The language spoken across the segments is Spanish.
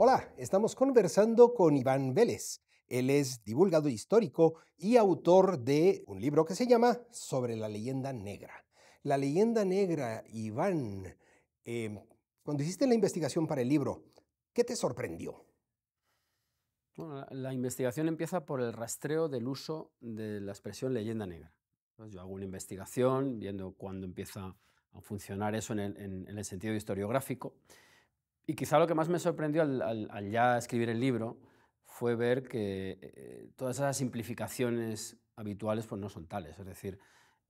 Hola, estamos conversando con Iván Vélez. Él es divulgado histórico y autor de un libro que se llama Sobre la leyenda negra. La leyenda negra, Iván, em, cuando hiciste la investigación para el libro, ¿qué te sorprendió? la investigación empieza por el rastreo del uso de la expresión leyenda negra. yo hago una investigación viendo cuándo empieza a funcionar eso en el sentido historiográfico y quizá lo que más me sorprendió al, ya escribir el libro fue ver que eh, todas esas simplificaciones habituales pues no son tales. Es decir,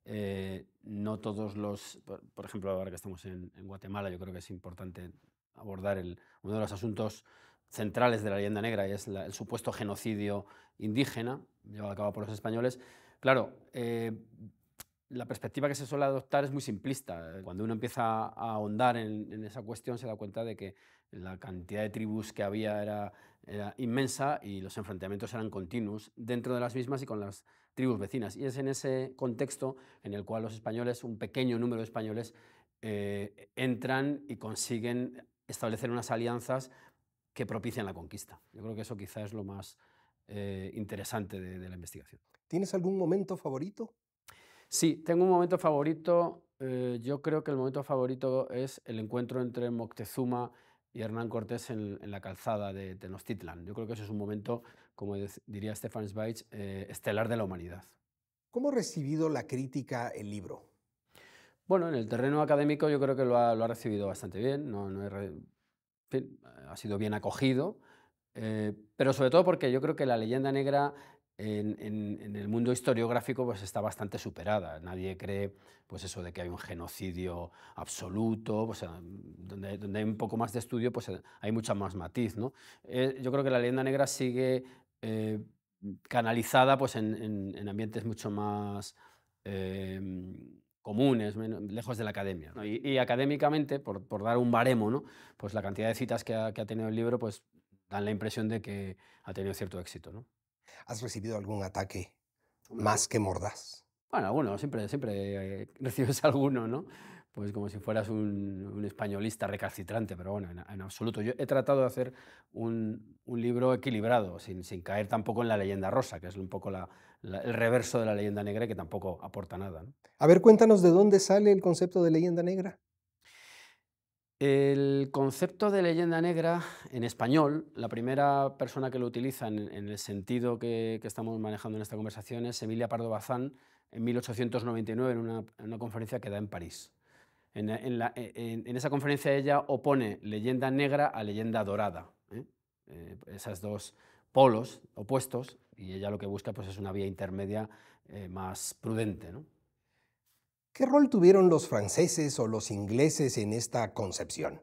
eh, no todos los... Por, ejemplo, ahora que estamos en, Guatemala, yo creo que es importante abordar uno de los asuntos centrales de la leyenda negra, y es el supuesto genocidio indígena llevado a cabo por los españoles. Claro, eh, la perspectiva que se suele adoptar es muy simplista. Cuando uno empieza a ahondar en, esa cuestión se da cuenta de que la cantidad de tribus que había era, inmensa y los enfrentamientos eran continuos dentro de las mismas y con las tribus vecinas. Y es en ese contexto en el cual los españoles, un pequeño número de españoles, eh, entran y consiguen establecer unas alianzas que propician la conquista. Yo creo que eso quizá es lo más eh, interesante de la investigación. ¿Tienes algún momento favorito? Sí, tengo un momento favorito. Eh, yo creo que el momento favorito es el encuentro entre Moctezuma y Hernán Cortés en, la calzada de Tenochtitlan. Yo creo que ese es un momento, como diría Stefan Zweig, eh, estelar de la humanidad. ¿Cómo ha recibido la crítica el libro? Bueno, en el terreno académico yo creo que lo ha, recibido bastante bien, ha sido bien acogido, eh, pero sobre todo porque yo creo que la leyenda negra en, el mundo historiográfico pues está bastante superada. Nadie cree pues eso de que hay un genocidio absoluto, donde, hay un poco más de estudio pues hay mucha más matiz. ¿no? Eh, yo creo que la leyenda negra sigue eh, canalizada pues en, ambientes mucho más... Em, comunes, lejos de la academia. Y, académicamente, por, dar un baremo, ¿no? pues la cantidad de citas que ha, que ha tenido el libro pues, dan la impresión de que ha tenido cierto éxito. ¿no? ¿Has recibido algún ataque más que mordaz? Bueno, alguno, siempre, siempre eh, recibes alguno, ¿no? Pues como si fueras un, españolista recalcitrante, pero bueno, en, absoluto. Yo he tratado de hacer un, libro equilibrado, sin, caer tampoco en la leyenda rosa, que es un poco el reverso de la leyenda negra que tampoco aporta nada. A ver, cuéntanos de dónde sale el concepto de leyenda negra. El concepto de leyenda negra en español, la primera persona que lo utiliza en, el sentido que, estamos manejando en esta conversación es Emilia Pardo Bazán en 1899 en una, conferencia que da en París. En, esa conferencia ella opone leyenda negra a leyenda dorada, ¿eh? Eh, esas dos polos opuestos, y ella lo que busca pues, es una vía intermedia eh, más prudente. ¿no? ¿Qué rol tuvieron los franceses o los ingleses en esta concepción?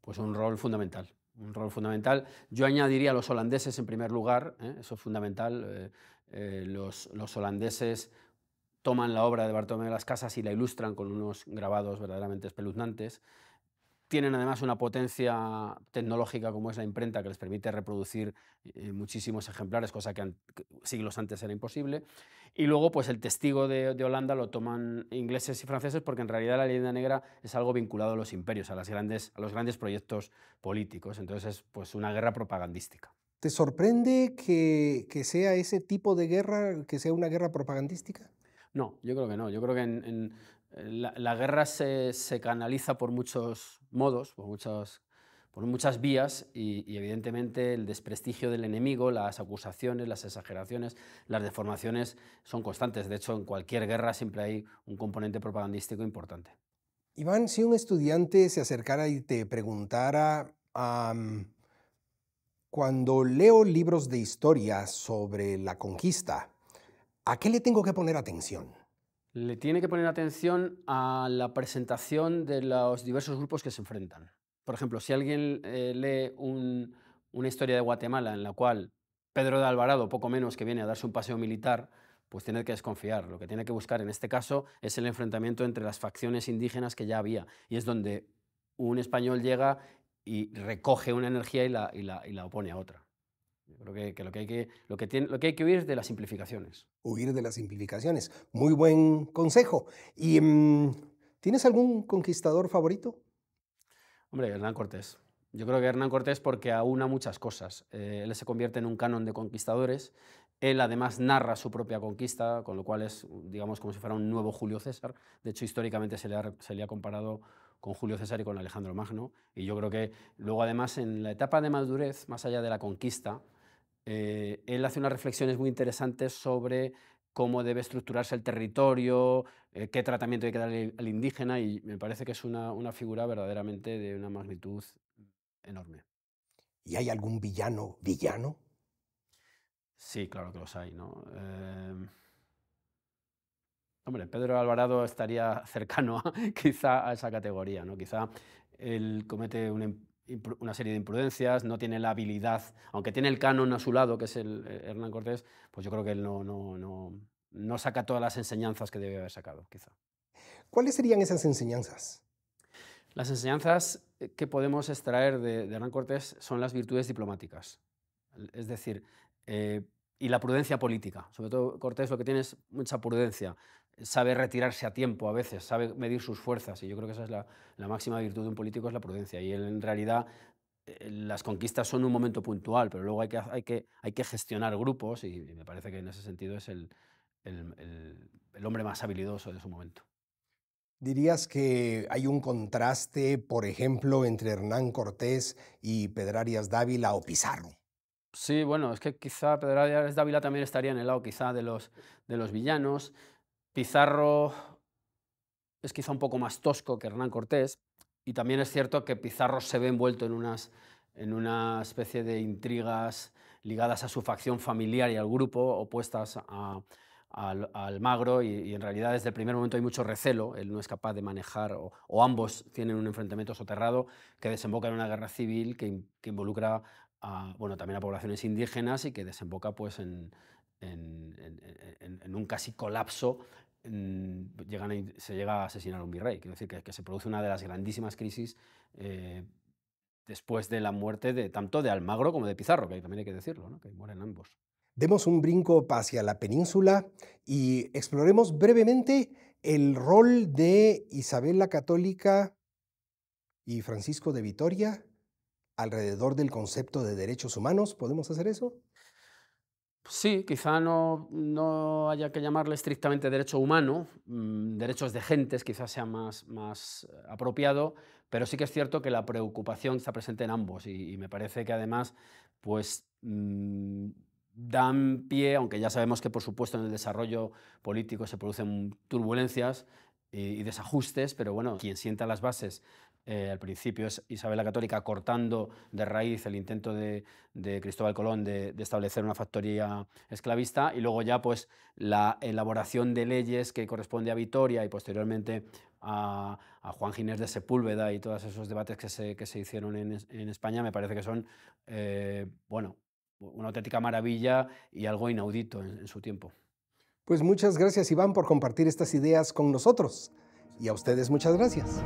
Pues un rol fundamental, un rol fundamental. Yo añadiría a los holandeses en primer lugar, ¿eh? eso es fundamental. Eh, eh, los, los, holandeses toman la obra de Bartolomé de las Casas y la ilustran con unos grabados verdaderamente espeluznantes. Tienen además una potencia tecnológica como es la imprenta que les permite reproducir eh, eh, muchísimos ejemplares, cosa que, siglos antes era imposible. Y luego, pues el testigo de, Holanda lo toman ingleses y franceses porque en realidad la leyenda negra es algo vinculado a los imperios, a, las grandes, a los grandes proyectos políticos. Entonces es pues una guerra propagandística. ¿Te sorprende que sea ese tipo de guerra, que sea una guerra propagandística? No, yo creo que no. Yo creo que eh, la, guerra se, canaliza por muchos modos, por muchas, vías y, evidentemente el desprestigio del enemigo, las acusaciones, las exageraciones, las deformaciones son constantes. De hecho, en cualquier guerra siempre hay un componente propagandístico importante. Iván, si un estudiante se acercara y te preguntara, cuando leo libros de historia sobre la conquista, ¿A qué le tengo que poner atención? Le tiene que poner atención a la presentación de los diversos grupos que se enfrentan. Por ejemplo, si alguien eh, lee una historia de Guatemala en la cual Pedro de Alvarado, poco menos que viene a darse un paseo militar, pues tiene que desconfiar. Lo que tiene que buscar en este caso es el enfrentamiento entre las facciones indígenas que ya había. Y es donde un español llega y recoge una energía y la opone a otra creo que, lo, que hay que, lo, que tiene, lo que hay que huir es de las simplificaciones. Huir de las simplificaciones. Muy buen consejo. ¿Y mm, tienes algún conquistador favorito? Hombre, Hernán Cortés. Yo creo que Hernán Cortés porque aúna muchas cosas. Eh, él se convierte en un canon de conquistadores. Él además narra su propia conquista, con lo cual es, digamos, como si fuera un nuevo Julio César. De hecho, históricamente se le se le ha comparado con Julio César y con Alejandro Magno. Y yo creo que luego además en la etapa de madurez, más allá de la conquista, eh, él hace unas reflexiones muy interesantes sobre cómo debe estructurarse el territorio, eh, qué tratamiento hay que darle al indígena, y me parece que es una, figura verdaderamente de una magnitud enorme. ¿Y hay algún villano villano? Sí, claro que los hay, ¿no? Em, hombre, Pedro Alvarado estaría cercano quizá a esa categoría, ¿no? Quizá él comete un em, una serie de imprudencias, no tiene la habilidad, aunque tiene el canon a su lado, que es el eh, Hernán Cortés, pues yo creo que él no, no, no, no saca todas las enseñanzas que debe haber sacado, quizá. ¿Cuáles serían esas enseñanzas? Las enseñanzas eh, que podemos extraer de, Hernán Cortés son las virtudes diplomáticas, es decir, eh, y la prudencia política. Sobre todo Cortés lo que tiene es mucha prudencia, sabe retirarse a tiempo a veces, sabe medir sus fuerzas, y yo creo que esa es la, máxima virtud de un político, es la prudencia, y en realidad eh, las conquistas son un momento puntual, pero luego hay que, hay que, hay que gestionar grupos y, me parece que en ese sentido es el, hombre más habilidoso de su momento. ¿Dirías que hay un contraste, por ejemplo, entre Hernán Cortés y Pedrarias Dávila o Pizarro? Sí, bueno, es que quizá Pedrarias Dávila también estaría en el lado quizá de los, de los villanos. Pizarro es quizá un poco más tosco que Hernán Cortés y también es cierto que Pizarro se ve envuelto en, unas, en una especie de intrigas ligadas a su facción familiar y al grupo, opuestas al, magro y, en realidad desde el primer momento hay mucho recelo, él no es capaz de manejar o, ambos tienen un enfrentamiento soterrado que desemboca en una guerra civil que, involucra bueno, también a poblaciones indígenas y que desemboca pues, en, en, un casi colapso mm, llegan se llega a asesinar a un virrey. Quiero decir que, que se produce una de las grandísimas crisis eh, después de la muerte de tanto de Almagro como de Pizarro, que también hay que decirlo, que mueren ambos. Demos un brinco hacia la península y exploremos brevemente el rol de Isabel la Católica y Francisco de Vitoria alrededor del concepto de derechos humanos. ¿Podemos hacer eso? Sí, quizá no, haya que llamarle estrictamente derecho humano, mm, derechos de gentes quizás sea más, eh, apropiado, pero sí que es cierto que la preocupación está presente en ambos y, me parece que además pues, mm, dan pie, aunque ya sabemos que por supuesto en el desarrollo político se producen turbulencias eh, y desajustes, pero bueno, quien sienta las bases eh, al principio es Isabel la Católica cortando de raíz el intento de, Cristóbal Colón de, establecer una factoría esclavista y luego ya pues la elaboración de leyes que corresponde a Vitoria y posteriormente a, Juan Ginés de Sepúlveda y todos esos debates que se, hicieron en, España me parece que son, eh, bueno, una auténtica maravilla y algo inaudito en su tiempo. Pues muchas gracias Iván por compartir estas ideas con nosotros y a ustedes muchas gracias.